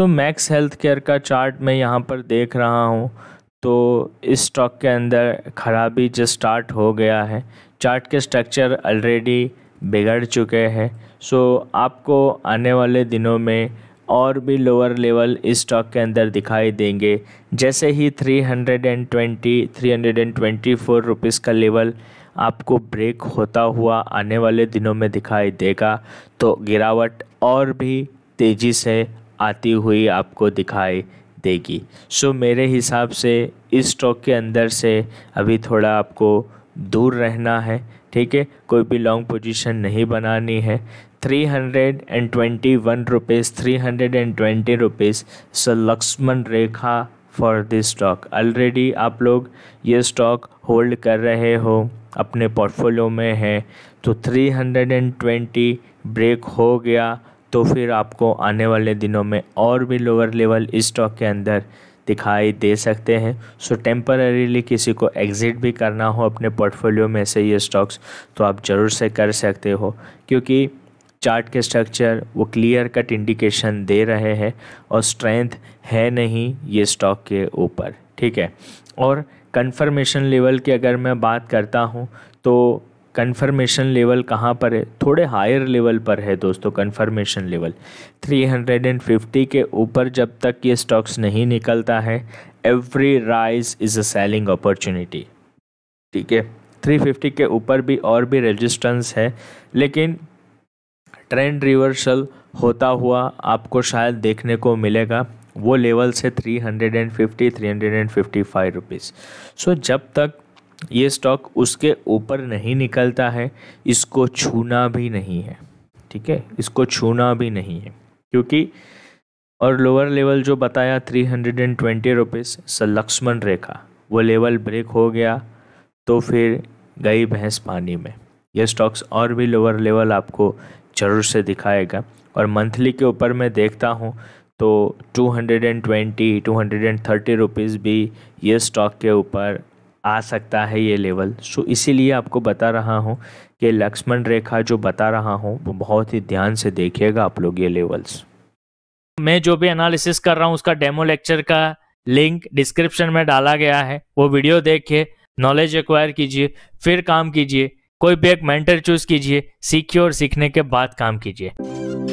सो Max health care का chart मैं यहाँ पर देख रहा हूँ तो इस स्टॉक के अंदर खराबी जो स्टार्ट हो गया है चार्ट के स्ट्रक्चर ऑलरेडी बिगड़ चुके हैं सो आपको आने वाले दिनों में और भी लोअर लेवल इस स्टॉक के अंदर दिखाई देंगे जैसे ही 320 324 रुपीस का लेवल आपको ब्रेक होता हुआ आने वाले दिनों में दिखाई देगा तो गिरावट और भी तेज़ी से आती हुई आपको दिखाई देगी सो मेरे हिसाब से इस स्टॉक के अंदर से अभी थोड़ा आपको दूर रहना है ठीक है कोई भी लॉन्ग पोजीशन नहीं बनानी है three hundred and twenty one rupees three hundred and twenty rupees so Lakshman Rekha for this stock already आप लोग ये स्टॉक होल्ड कर रहे हो अपने पोर्टफोलियो में है तो three hundred and twenty break हो गया तो फिर आपको आने वाले दिनों में और भी लोअर लेवल स्टॉक के अंदर दिखाई दे सकते हैं सो टेम्पररीली किसी को एग्ज़िट भी करना हो अपने पोर्टफोलियो में से ये स्टॉक्स तो आप ज़रूर से कर सकते हो क्योंकि चार्ट के स्ट्रक्चर वो क्लियर कट इंडिकेशन दे रहे हैं और स्ट्रेंथ है नहीं ये स्टॉक के ऊपर ठीक है और कंफर्मेशन लेवल की अगर मैं बात करता हूँ तो कन्फर्मेशन लेवल कहाँ पर है थोड़े हायर लेवल पर है दोस्तों कन्फर्मेशन लेवल 350 के ऊपर जब तक ये स्टॉक्स नहीं निकलता है every rise is a selling opportunity ठीक है 350 के ऊपर भी और भी रेजिस्टेंस है लेकिन ट्रेंड रिवर्सल होता हुआ आपको शायद देखने को मिलेगा वो लेवल से 350 355 रुपीस सो जब तक ये स्टॉक उसके ऊपर नहीं निकलता है इसको छूना भी नहीं है ठीक है इसको छूना भी नहीं है क्योंकि और लोअर लेवल जो बताया three hundred and twenty rupees Lakshman rekha वो लेवल ब्रेक हो गया तो फिर गई भैंस पानी में ये स्टॉक्स और भी लोअर लेवल आपको ज़रूर से दिखाएगा और मंथली के ऊपर मैं देखता हूँ तो 220, 230 रुपीस भी ये स्टॉक के ऊपर आ सकता है ये लेवल सो इसीलिए आपको बता रहा हूँ कि लक्ष्मण रेखा जो बता रहा हूँ वो बहुत ही ध्यान से देखिएगा आप लोग ये लेवल्स मैं जो भी एनालिसिस कर रहा हूँ उसका डेमो लेक्चर का लिंक डिस्क्रिप्शन में डाला गया है वो वीडियो देखिए नॉलेज एक्वायर कीजिए फिर काम कीजिए कोई भी एक मेंटर चूज कीजिए सीखिए और सीखने के बाद काम कीजिए